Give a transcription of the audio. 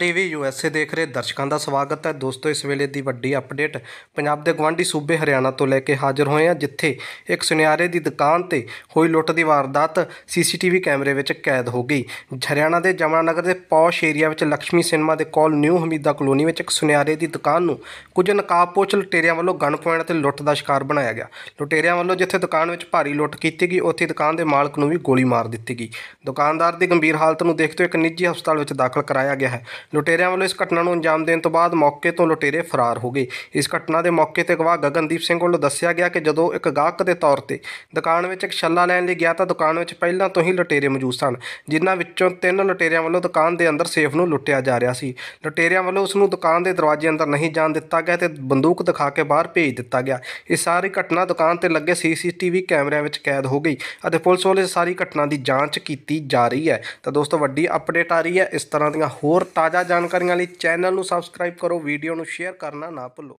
TV USA ਦੇਖ ਰਹੇ ਦਰਸ਼ਕਾਂ ਦਾ ਸਵਾਗਤ ਹੈ ਦੋਸਤੋ ਇਸ ਵੇਲੇ ਦੀ ਵੱਡੀ ਅਪਡੇਟ ਪੰਜਾਬ ਦੇ ਗਵਾਂਢੀ ਸੂਬੇ ਹਰਿਆਣਾ ਤੋਂ ਲੈ ਕੇ ਹਾਜ਼ਰ ਹੋਏ ਹਾਂ ਜਿੱਥੇ ਇੱਕ ਸੁਨਿਆਰੇ ਦੀ ਦੁਕਾਨ ਤੇ ਹੋਈ ਲੁੱਟ ਦੀ ਵਾਰਦਾਤ ਸੀਸੀਟੀਵੀ ਕੈਮਰੇ ਵਿੱਚ ਕੈਦ ਹੋ ਗਈ ਹਰਿਆਣਾ ਦੇ ਨਗਰ ਦੇ ਪੌਸ਼ ਏਰੀਆ ਵਿੱਚ ਲక్ష్ਮੀ ਸਿਨੇਮਾ ਦੇ ਕੋਲ ਨਿਊ ਹਮੀਦਾ ਕਲੋਨੀ ਵਿੱਚ ਇੱਕ ਸੁਨਿਆਰੇ ਦੀ ਦੁਕਾਨ ਨੂੰ ਕੁਝ ਨਕਾਬਪੋਸ਼ ਲੁਟੇਰਿਆਂ ਵੱਲੋਂ ਗਨ ਪੁਆਇੰਟ ਤੇ ਲੁੱਟ ਦਾ ਸ਼ਿਕਾਰ ਬਣਾਇਆ ਗਿਆ ਲੁਟੇਰਿਆਂ ਵੱਲੋਂ ਜਿੱਥੇ ਦੁਕਾਨ ਵਿੱਚ ਭਾਰੀ ਲੁੱਟ ਕੀਤੀ ਗਈ ਉੱਥੇ ਦੁਕਾਨ ਦੇ ਮਾਲਕ ਨੂੰ ਵੀ ਗੋਲੀ ਮਾਰ ਦਿੱਤੀ ਗਈ ਦੁਕਾਨਦਾਰ ਦੀ ਗੰਭੀਰ ਹਾਲਤ ਨੂੰ ਦੇਖਦੇ ਹੋਏ ਇੱਕ ਨਿੱਜੀ ਹਸਪਤਾਲ ਵਿੱਚ ਦਾਖਲ ਕਰਾਇਆ ਗਿਆ ਹੈ ਲੁਟੇਰਿਆਂ ਵੱਲੋਂ ਇਸ ਘਟਨਾ ਨੂੰ ਅੰਜਾਮ ਦੇਣ ਤੋਂ ਬਾਅਦ ਮੌਕੇ ਤੋਂ ਲੁਟੇਰੇ ਫਰਾਰ ਹੋ ਗਏ ਇਸ ਘਟਨਾ ਦੇ ਮੌਕੇ ਤੇ ਗਵਾਹ ਗਗਨਦੀਪ ਸਿੰਘ ਵੱਲੋਂ ਦੱਸਿਆ ਗਿਆ ਕਿ ਜਦੋਂ ਇੱਕ ਗਾਹਕ ਦੇ ਤੌਰ ਤੇ ਦੁਕਾਨ ਵਿੱਚ ਇੱਕ ਛੱਲਾ ਲੈਣ ਲਈ ਗਿਆ ਤਾਂ ਦੁਕਾਨ ਵਿੱਚ ਪਹਿਲਾਂ ਤੋਂ ਹੀ ਲੁਟੇਰੇ ਮੌਜੂਦ ਸਨ ਜਿਨ੍ਹਾਂ ਵਿੱਚੋਂ ਤਿੰਨ ਲੁਟੇਰਿਆਂ ਵੱਲੋਂ ਦੁਕਾਨ ਦੇ ਅੰਦਰ ਸੇਫ ਨੂੰ ਲੁੱਟਿਆ ਜਾ ਰਿਹਾ ਸੀ ਲੁਟੇਰਿਆਂ ਵੱਲੋਂ ਉਸ ਨੂੰ ਦੁਕਾਨ ਦੇ ਦਰਵਾਜ਼ੇ ਅੰਦਰ ਨਹੀਂ ਜਾਣ ਦਿੱਤਾ ਗਿਆ ਤੇ ਬੰਦੂਕ ਦਿਖਾ ਕੇ ਬਾਹਰ ਭੇਜ ਦਿੱਤਾ ਗਿਆ ਇਹ ਸਾਰੀ ਘਟਨਾ ਦੁਕਾਨ ਤੇ ਲੱਗੇ ਸੀਸੀਟੀਵੀ ਕੈਮਰਿਆਂ ਵਿੱਚ ਕੈਦ ਹੋ ਗਈ ਅਤੇ ਪੁਲਿਸ ਵੱਲੋਂ ਸਾਰੀ ਘਟਨਾ ਦੀ ਜਾਂਚ ਕੀਤੀ ਜਾ ਰਹੀ ਹੈ ਤਾਂ ਦੋਸਤੋ ਵੱਡੀ ਅਪਡੇਟ ਆ ਰਹੀ ਹੈ ਇਸ ਤਰ੍ਹਾਂ ਦੀਆਂ ਹੋਰ ਤਾਜ਼ਾ ਜ਼ਿਆਦਾ ਜਾਣਕਾਰੀਆਂ ਲਈ ਚੈਨਲ ਨੂੰ ਸਬਸਕ੍ਰਾਈਬ ਕਰੋ ਵੀਡੀਓ ਨੂੰ ਸ਼ੇਅਰ ਕਰਨਾ ਨਾ ਭੁੱਲੋ